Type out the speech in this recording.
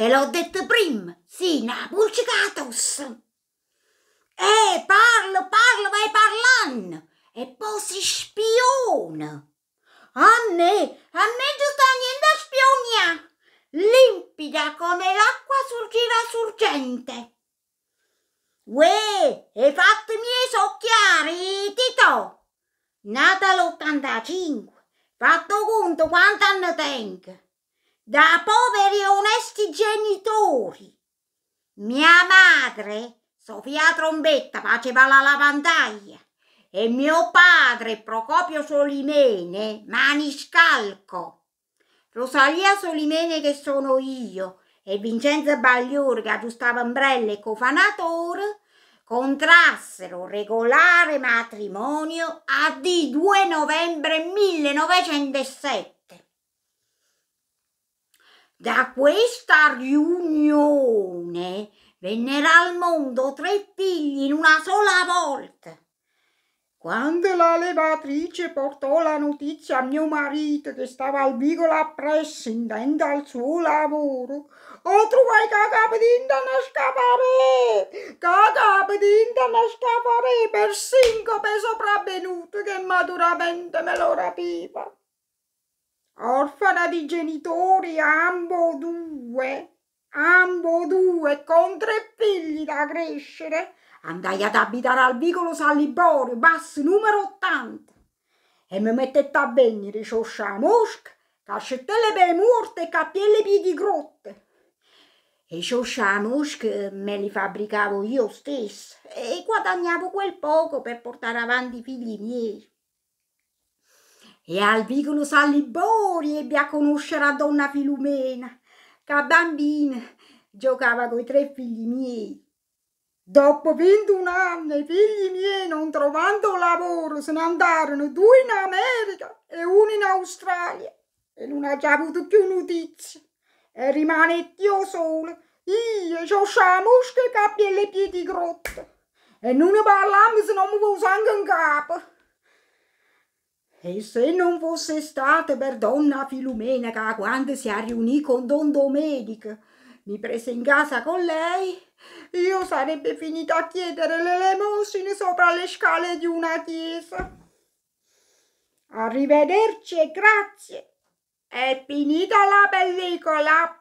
Te l'ho detto prima, sì, una pulcicatus. Eh, parlo, parlo, vai parlando. E poi si spiona. A me, a me non niente a spionia. Limpida come l'acqua surgiva sorgente. Uè, e fatti miei socchiari, chiari, Tito. Nata l'85, fatto conto quanti tengo da poveri e onesti genitori. Mia madre, Sofia Trombetta, faceva la lavandaia e mio padre, Procopio Solimene, Maniscalco. Rosalia Solimene che sono io e Vincenzo Bagliore che aggiustava ombrelle e cofanatore contrassero regolare matrimonio a D2 novembre 1907 da questa riunione vennero al mondo tre figli in una sola volta. Quando la levatrice portò la notizia a mio marito che stava al vicolo appresso intento al suo lavoro, ho trovato a capdinta a scappare, a capdinta a scappare per sincope sopravvenute che maturamente me lo rapiva orfana di genitori ambo due, ambo due, con tre figli da crescere, andai ad abitare al vicolo San Liborio, basso numero 80, e mi mettette a venire cioscia a mosca, cascettelle per morte e cappielle piedi grotte. E i cioscia a mosche me li fabbricavo io stessa e guadagnavo quel poco per portare avanti i figli miei e al vicolo Salibori ebbe a conoscere a donna Filumena, che bambina giocava coi tre figli miei. Dopo 21 anni i figli miei, non trovando lavoro, se ne andarono due in America e uno in Australia e non ha già avuto più notizie. E rimanetti io solo, io c'ho la mosca e capi e le piedi grotte. E non ne parliamo se non mi poso anche un capo. E se non fosse stata per donna Filumena quando si riunì con Don Domenic mi prese in casa con lei, io sarebbe finita a chiedere l'elemosina sopra le scale di una chiesa. Arrivederci e grazie. È finita la pellicola.